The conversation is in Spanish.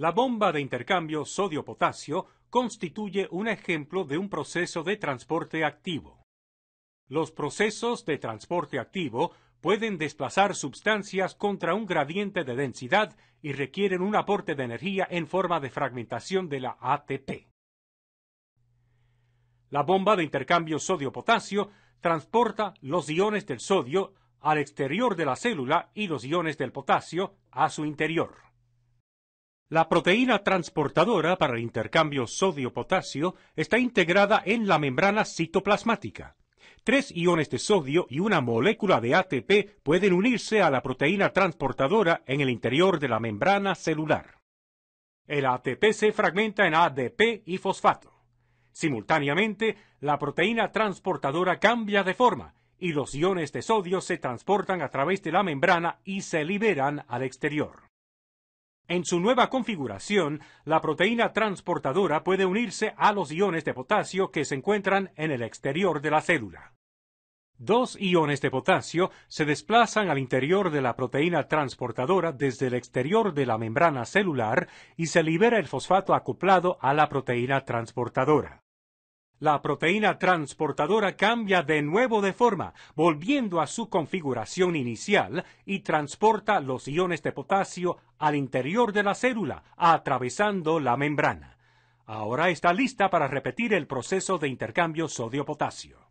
La bomba de intercambio sodio-potasio constituye un ejemplo de un proceso de transporte activo. Los procesos de transporte activo pueden desplazar sustancias contra un gradiente de densidad y requieren un aporte de energía en forma de fragmentación de la ATP. La bomba de intercambio sodio-potasio transporta los iones del sodio al exterior de la célula y los iones del potasio a su interior. La proteína transportadora para el intercambio sodio-potasio está integrada en la membrana citoplasmática. Tres iones de sodio y una molécula de ATP pueden unirse a la proteína transportadora en el interior de la membrana celular. El ATP se fragmenta en ADP y fosfato. Simultáneamente, la proteína transportadora cambia de forma y los iones de sodio se transportan a través de la membrana y se liberan al exterior. En su nueva configuración, la proteína transportadora puede unirse a los iones de potasio que se encuentran en el exterior de la célula. Dos iones de potasio se desplazan al interior de la proteína transportadora desde el exterior de la membrana celular y se libera el fosfato acoplado a la proteína transportadora la proteína transportadora cambia de nuevo de forma, volviendo a su configuración inicial y transporta los iones de potasio al interior de la célula, atravesando la membrana. Ahora está lista para repetir el proceso de intercambio sodio-potasio.